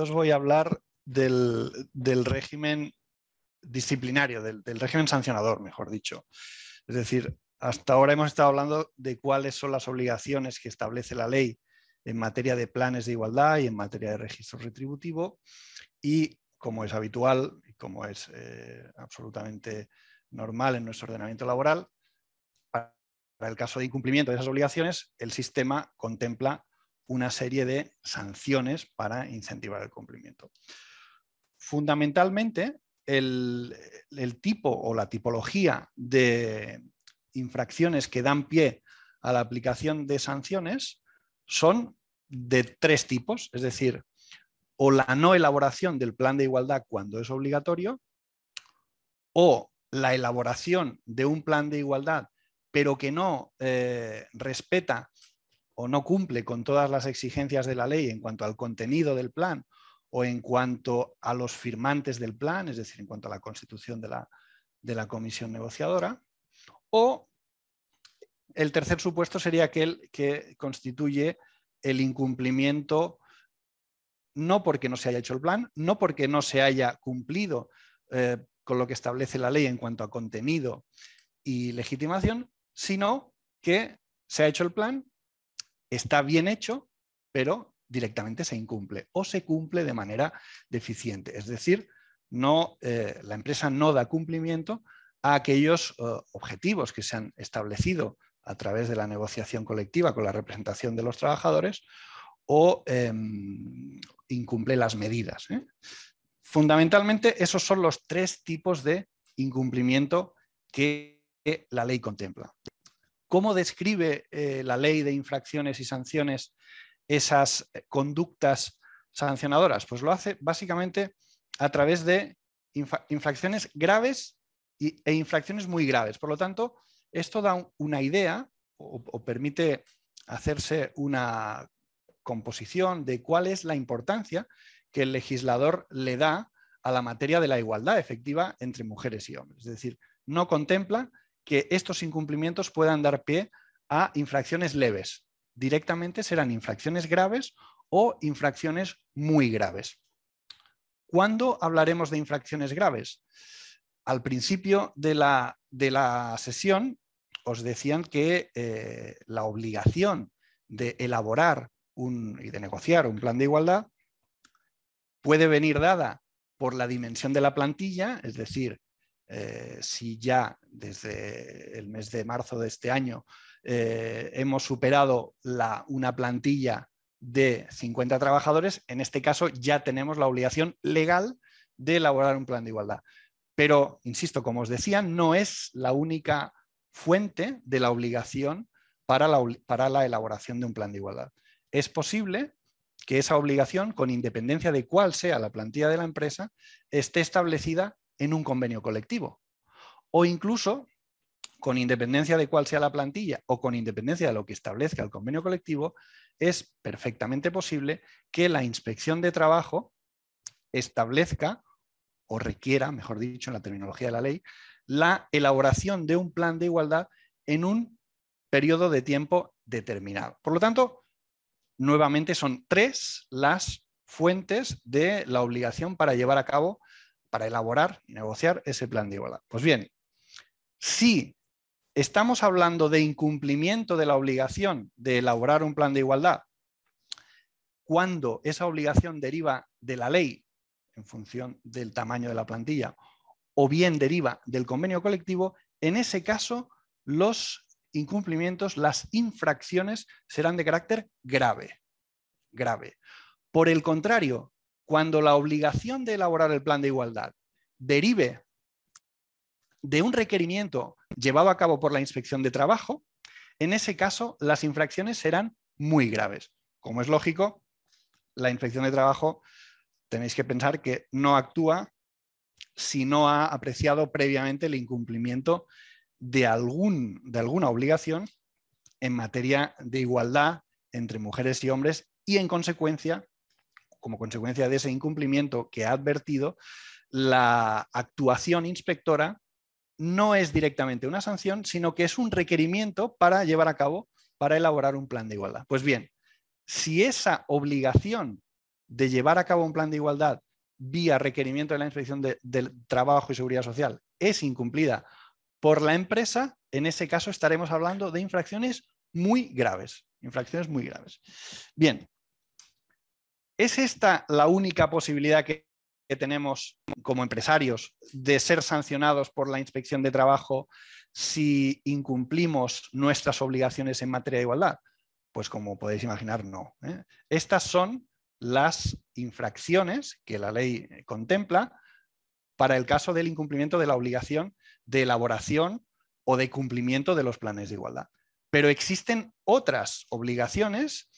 os voy a hablar del, régimen disciplinario, del, régimen sancionador, mejor dicho. Es decir, hasta ahora hemos estado hablando de cuáles son las obligaciones que establece la ley en materia de planes de igualdad y en materia de registro retributivo y, como es habitual y como es eh, absolutamente normal en nuestro ordenamiento laboral, para el caso de incumplimiento de esas obligaciones, el sistema contempla una serie de sanciones para incentivar el cumplimiento. Fundamentalmente, el, tipo o la tipología de infracciones que dan pie a la aplicación de sanciones son de tres tipos, es decir, o la no elaboración del plan de igualdad cuando es obligatorio, o la elaboración de un plan de igualdad, pero que no eh, respeta o no cumple con todas las exigencias de la ley en cuanto al contenido del plan o en cuanto a los firmantes del plan, es decir, en cuanto a la constitución de la, comisión negociadora, o el tercer supuesto sería aquel que constituye el incumplimiento no porque no se haya hecho el plan, no porque no se haya cumplido eh, con lo que establece la ley en cuanto a contenido y legitimación, sino que se ha hecho el plan, está bien hecho, pero directamente se incumple o se cumple de manera deficiente. Es decir, no, eh, la empresa no da cumplimiento a aquellos eh, objetivos que se han establecido a través de la negociación colectiva con la representación de los trabajadores o em, incumple las medidas. ¿eh? Fundamentalmente, esos son los tres tipos de incumplimiento que la ley contempla. ¿Cómo describe eh, la ley de infracciones y sanciones esas eh, conductas sancionadoras? Pues lo hace básicamente a través de infracciones graves e infracciones muy graves. Por lo tanto, esto da una idea o permite hacerse una composición de cuál es la importancia que el legislador le da a la materia de la igualdad efectiva entre mujeres y hombres. Es decir, no contempla que estos incumplimientos puedan dar pie a infracciones leves. Directamente serán infracciones graves o infracciones muy graves. ¿Cuándo hablaremos de infracciones graves? Al principio de la, sesión os decían que eh, la obligación de elaborar y de negociar un plan de igualdad puede venir dada por la dimensión de la plantilla, es decir, eh, si ya desde el mes de marzo de este año, eh, hemos superado una plantilla de 50 trabajadores. En este caso ya tenemos la obligación legal de elaborar un plan de igualdad. Pero, insisto, como os decía, no es la única fuente de la obligación para la elaboración de un plan de igualdad. Es posible que esa obligación, con independencia de cuál sea la plantilla de la empresa, esté establecida en un convenio colectivo o incluso con independencia de cuál sea la plantilla o con independencia de lo que establezca el convenio colectivo, es perfectamente posible que la inspección de trabajo establezca o requiera, mejor dicho, en la terminología de la ley, la elaboración de un plan de igualdad en un periodo de tiempo determinado. Por lo tanto, nuevamente son tres las fuentes de la obligación para llevar a cabo, para elaborar y negociar ese plan de igualdad. Pues bien, si estamos hablando de incumplimiento de la obligación de elaborar un plan de igualdad, cuando esa obligación deriva de la ley en función del tamaño de la plantilla o bien deriva del convenio colectivo, en ese caso los incumplimientos, las infracciones serán de carácter grave. Grave. Por el contrario, cuando la obligación de elaborar el plan de igualdad derive de un requerimiento llevado a cabo por la inspección de trabajo, en ese caso las infracciones serán muy graves. Como es lógico, la inspección de trabajo tenéis que pensar que no actúa si no ha apreciado previamente el incumplimiento de, algún, de alguna obligación en materia de igualdad entre mujeres y hombres y en consecuencia, como consecuencia de ese incumplimiento que ha advertido, la actuación inspectora no es directamente una sanción, sino que es un requerimiento para llevar a cabo, para elaborar un plan de igualdad. Pues bien, si esa obligación de llevar a cabo un plan de igualdad vía requerimiento de la Inspección del Trabajo y Seguridad Social es incumplida por la empresa, en ese caso estaremos hablando de infracciones muy graves. Infracciones muy graves. Bien, ¿es esta la única posibilidad que que tenemos como empresarios de ser sancionados por la inspección de trabajo si incumplimos nuestras obligaciones en materia de igualdad? Pues como podéis imaginar, no. ¿eh? Estas son las infracciones que la ley contempla para el caso del incumplimiento de la obligación de elaboración o de cumplimiento de los planes de igualdad. Pero existen otras obligaciones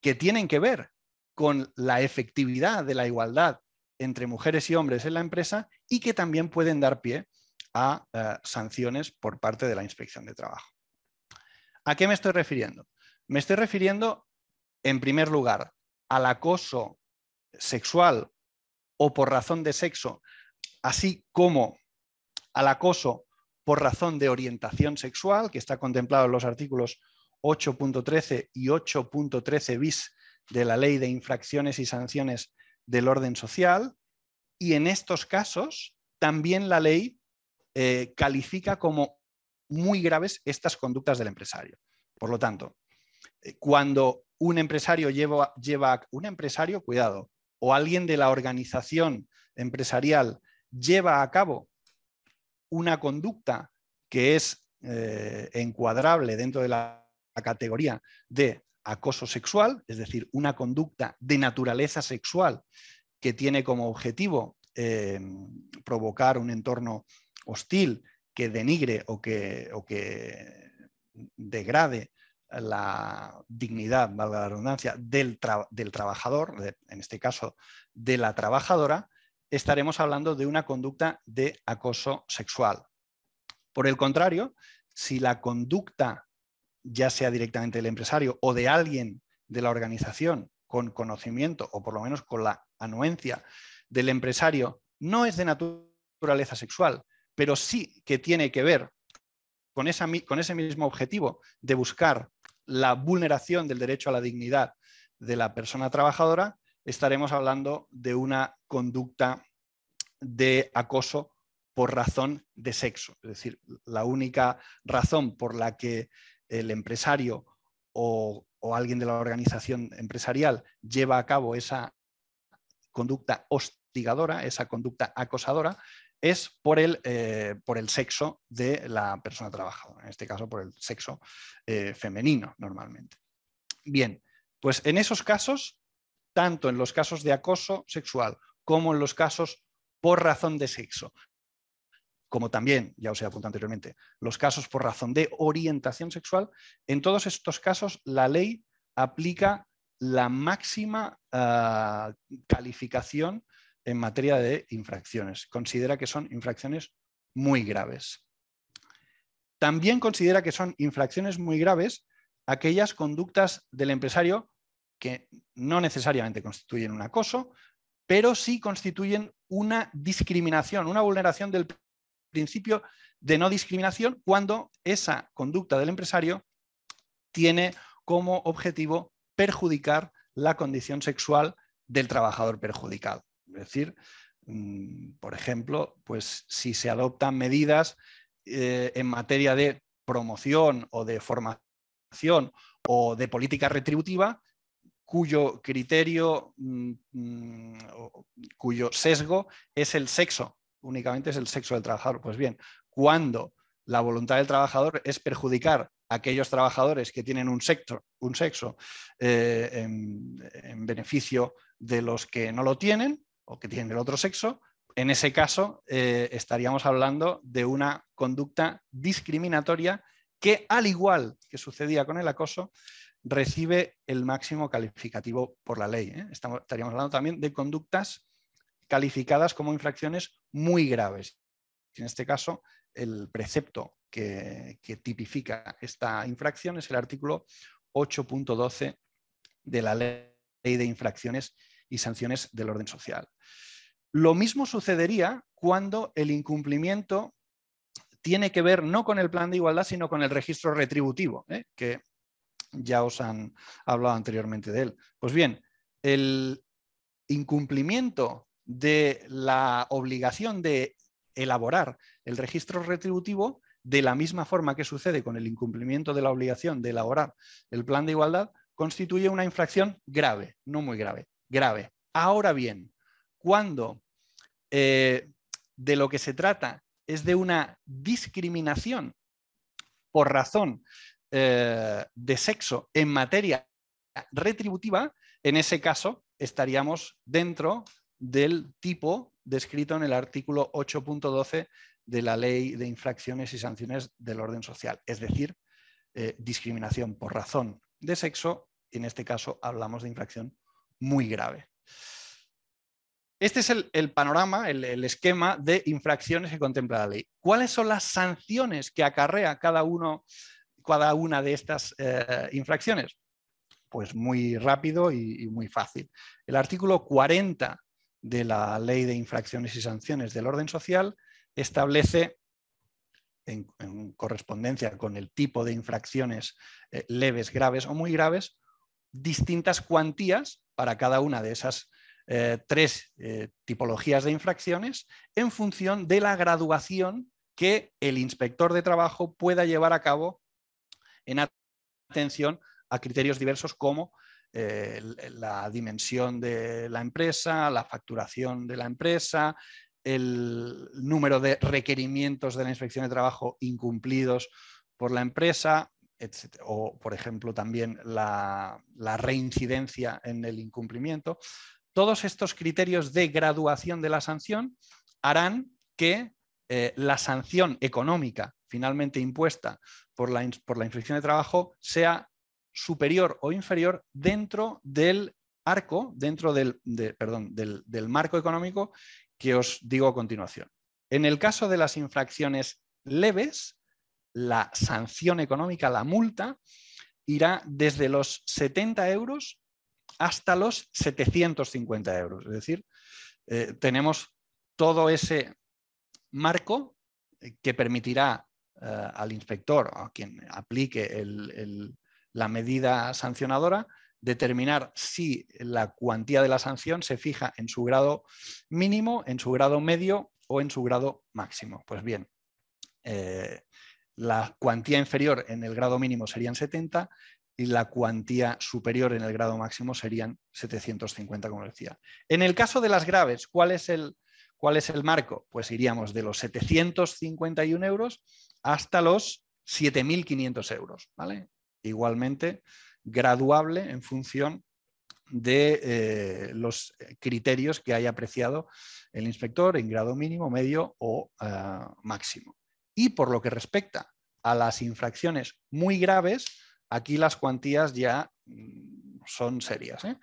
que tienen que ver con la efectividad de la igualdad entre mujeres y hombres en la empresa y que también pueden dar pie a eh, sanciones por parte de la inspección de trabajo. ¿A qué me estoy refiriendo? Me estoy refiriendo, en primer lugar, al acoso sexual o por razón de sexo, así como al acoso por razón de orientación sexual, que está contemplado en los artículos 8.13 y 8.13 bis de la Ley de Infracciones y Sanciones del orden social y en estos casos también la ley eh, califica como muy graves estas conductas del empresario. Por lo tanto, eh, cuando un empresario lleva, lleva un empresario, cuidado, o alguien de la organización empresarial lleva a cabo una conducta que es eh, encuadrable dentro de la categoría de acoso sexual, es decir, una conducta de naturaleza sexual que tiene como objetivo eh, provocar un entorno hostil que denigre o que, degrade la dignidad, valga la redundancia, del, trabajador, en este caso de la trabajadora, estaremos hablando de una conducta de acoso sexual. Por el contrario, si la conducta ya sea directamente del empresario o de alguien de la organización con conocimiento o por lo menos con la anuencia del empresario, no es de naturaleza sexual, pero sí que tiene que ver con, esa, con ese mismo objetivo de buscar la vulneración del derecho a la dignidad de la persona trabajadora, estaremos hablando de una conducta de acoso por razón de sexo. Es decir, la única razón por la que el empresario o, alguien de la organización empresarial lleva a cabo esa conducta hostigadora, esa conducta acosadora, es por el, eh, sexo de la persona trabajadora, en este caso por el sexo eh, femenino normalmente. Bien, pues en esos casos, tanto en los casos de acoso sexual como en los casos por razón de sexo, como también, ya os he apuntado anteriormente, los casos por razón de orientación sexual, en todos estos casos la ley aplica la máxima ah, calificación en materia de infracciones. Considera que son infracciones muy graves. También considera que son infracciones muy graves aquellas conductas del empresario que no necesariamente constituyen un acoso, pero sí constituyen una discriminación, una vulneración del principio de no discriminación cuando esa conducta del empresario tiene como objetivo perjudicar la condición sexual del trabajador perjudicado. Es decir, mm, por ejemplo, pues si se adoptan medidas eh, en materia de promoción o de formación o de política retributiva cuyo criterio, mm, mm, cuyo sesgo es el sexo únicamente es el sexo del trabajador. Pues bien, cuando la voluntad del trabajador es perjudicar a aquellos trabajadores que tienen un, un sexo eh, en, beneficio de los que no lo tienen o que tienen el otro sexo, en ese caso eh, estaríamos hablando de una conducta discriminatoria que, al igual que sucedía con el acoso, recibe el máximo calificativo por la ley. ¿eh? estaríamos hablando también de conductas calificadas como infracciones muy graves. En este caso, el precepto que, tipifica esta infracción es el artículo 8.12 de la Ley de Infracciones y Sanciones del Orden Social. Lo mismo sucedería cuando el incumplimiento tiene que ver no con el plan de igualdad, sino con el registro retributivo, ¿eh? que ya os han hablado anteriormente de él. Pues bien, el incumplimiento de la obligación de elaborar el registro retributivo de la misma forma que sucede con el incumplimiento de la obligación de elaborar el plan de igualdad, constituye una infracción grave, no muy grave, grave. Ahora bien, cuando eh, de lo que se trata es de una discriminación por razón eh, de sexo en materia retributiva, en ese caso estaríamos dentro del tipo descrito en el artículo 8.12 de la Ley de Infracciones y Sanciones del Orden Social, es decir, eh, discriminación por razón de sexo. En este caso hablamos de infracción muy grave. Este es el, panorama, el, esquema de infracciones que contempla la ley. ¿Cuáles son las sanciones que acarrea cada, uno, cada una de estas eh, infracciones? Pues muy rápido y, y, muy fácil. El artículo 40 de la Ley de Infracciones y Sanciones del Orden Social establece, en, correspondencia con el tipo de infracciones eh, leves, graves o muy graves, distintas cuantías para cada una de esas eh, tres eh, tipologías de infracciones en función de la graduación que el inspector de trabajo pueda llevar a cabo en atención a criterios diversos como la dimensión de la empresa, la facturación de la empresa, el número de requerimientos de la inspección de trabajo incumplidos por la empresa, etc. o por ejemplo también la, reincidencia en el incumplimiento. Todos estos criterios de graduación de la sanción harán que eh, la sanción económica finalmente impuesta por la, por la, inspección de trabajo sea superior o inferior dentro del arco, dentro del, perdón, del, marco económico que os digo a continuación. En el caso de las infracciones leves, la sanción económica, la multa, irá desde los 70 euros hasta los 750 euros. Es decir, eh, tenemos todo ese marco eh, que permitirá eh, al inspector a quien aplique el, la medida sancionadora, determinar si la cuantía de la sanción se fija en su grado mínimo, en su grado medio o en su grado máximo. Pues bien, eh, la cuantía inferior en el grado mínimo serían 70 y la cuantía superior en el grado máximo serían 750, como decía. En el caso de las graves, ¿cuál es el, cuál es el marco? Pues iríamos de los 751 euros hasta los 7.500 euros. ¿vale? igualmente graduable en función de eh, los criterios que haya apreciado el inspector en grado mínimo, medio o ah, máximo. Y por lo que respecta a las infracciones muy graves, aquí las cuantías ya mm, son serias. ¿eh?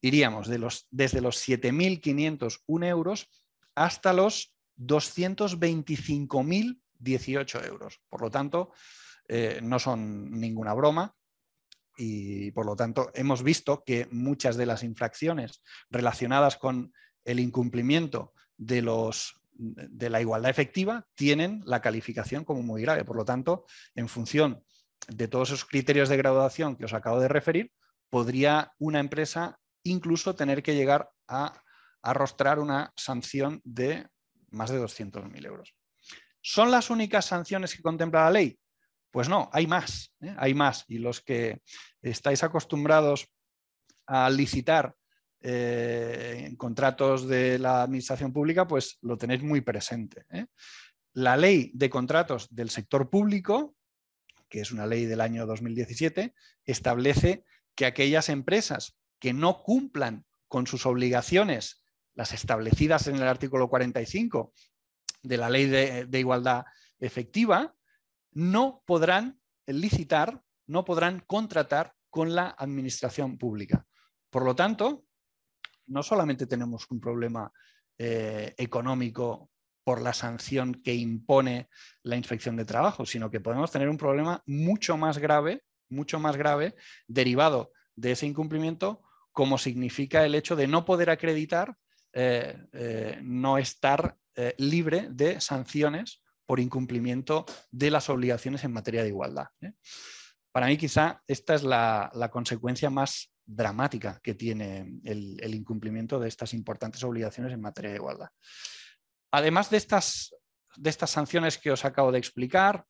Iríamos de los, desde los 7.501 euros hasta los 225.018 euros. Por lo tanto, eh, no son ninguna broma y por lo tanto hemos visto que muchas de las infracciones relacionadas con el incumplimiento de, los, de la igualdad efectiva tienen la calificación como muy grave. Por lo tanto, en función de todos esos criterios de graduación que os acabo de referir, podría una empresa incluso tener que llegar a arrostrar una sanción de más de 200.000 euros. ¿Son las únicas sanciones que contempla la ley? Pues no, hay más, ¿eh? hay más. Y los que estáis acostumbrados a licitar eh, en contratos de la administración pública, pues lo tenéis muy presente. ¿eh? La ley de contratos del sector público, que es una ley del año 2017, establece que aquellas empresas que no cumplan con sus obligaciones, las establecidas en el artículo 45 de la ley de igualdad efectiva, no podrán licitar, no podrán contratar con la administración pública. Por lo tanto, no solamente tenemos un problema eh, económico por la sanción que impone la inspección de trabajo, sino que podemos tener un problema mucho más grave, mucho más grave, derivado de ese incumplimiento, como significa el hecho de no poder acreditar, eh, eh, no estar libre de sanciones por incumplimiento de las obligaciones en materia de igualdad. ¿eh? Para mí quizá esta es la, consecuencia más dramática que tiene el, incumplimiento de estas importantes obligaciones en materia de igualdad. Además de estas, sanciones que os acabo de explicar,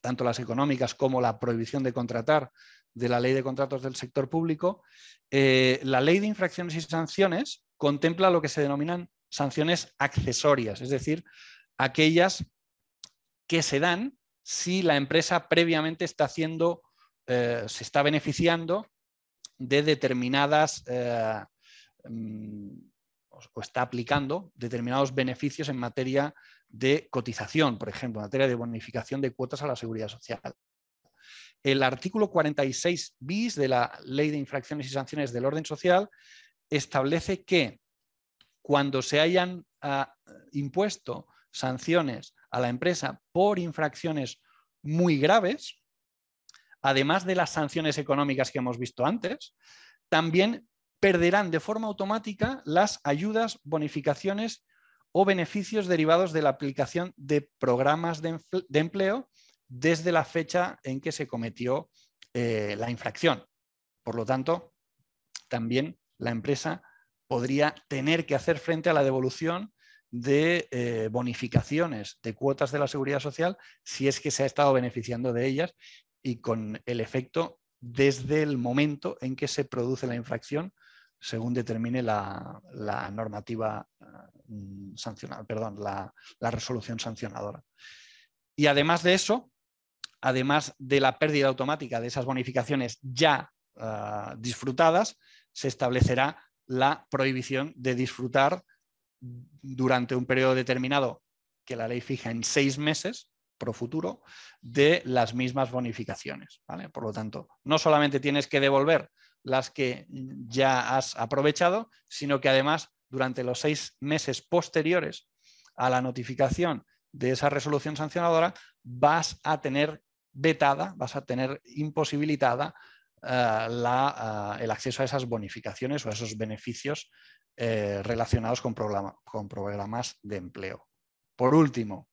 tanto las económicas como la prohibición de contratar de la ley de contratos del sector público, eh, la ley de infracciones y sanciones contempla lo que se denominan sanciones accesorias, es decir, aquellas que se dan si la empresa previamente está haciendo, eh, se está beneficiando de determinadas eh, mm, o está aplicando determinados beneficios en materia de cotización, por ejemplo, en materia de bonificación de cuotas a la seguridad social. El artículo 46 bis de la Ley de Infracciones y Sanciones del Orden Social establece que cuando se hayan ah, impuesto sanciones a la empresa por infracciones muy graves, además de las sanciones económicas que hemos visto antes, también perderán de forma automática las ayudas, bonificaciones o beneficios derivados de la aplicación de programas de, empleo desde la fecha en que se cometió eh, la infracción. Por lo tanto, también la empresa podría tener que hacer frente a la devolución de eh, bonificaciones de cuotas de la seguridad social si es que se ha estado beneficiando de ellas y con el efecto desde el momento en que se produce la infracción según determine la, normativa mm, perdón, la, resolución sancionadora. Y además de eso, además de la pérdida automática de esas bonificaciones ya ah, disfrutadas, se establecerá la prohibición de disfrutar durante un periodo determinado que la ley fija en seis meses pro futuro de las mismas bonificaciones. Por lo tanto, no solamente tienes que devolver las que ya has aprovechado, sino que además durante los seis meses posteriores a la notificación de esa resolución sancionadora vas a tener vetada, vas a tener imposibilitada eh, eh, el acceso a esas bonificaciones o a esos beneficios eh, relacionados con, con programas de empleo. Por último,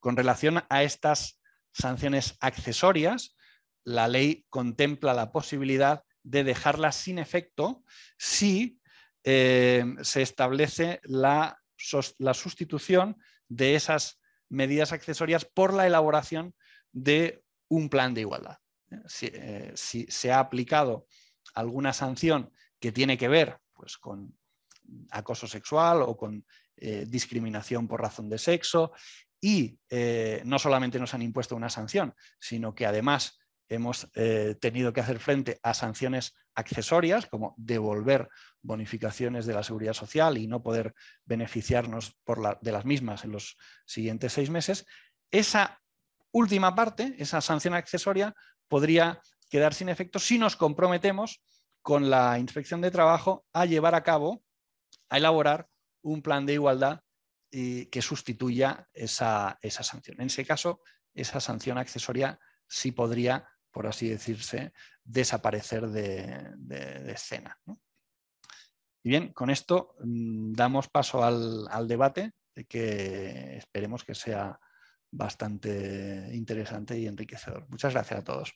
con relación a estas sanciones accesorias, la ley contempla la posibilidad de dejarlas sin efecto si eh, se establece la, sustitución de esas medidas accesorias por la elaboración de un plan de igualdad. Si, eh, si se ha aplicado alguna sanción que tiene que ver pues, con acoso sexual o con eh, discriminación por razón de sexo. Y eh, no solamente nos han impuesto una sanción, sino que además hemos eh, tenido que hacer frente a sanciones accesorias, como devolver bonificaciones de la seguridad social y no poder beneficiarnos de las mismas en los siguientes seis meses, esa última parte, esa sanción accesoria, podría quedar sin efecto si nos comprometemos con la inspección de trabajo a llevar a cabo a elaborar un plan de igualdad eh, que sustituya esa, sanción. En ese caso, esa sanción accesoria sí podría, por así decirse, desaparecer de, escena. Y bien, con esto mm, damos paso al, al debate que esperemos que sea bastante interesante y enriquecedor. Muchas gracias a todos.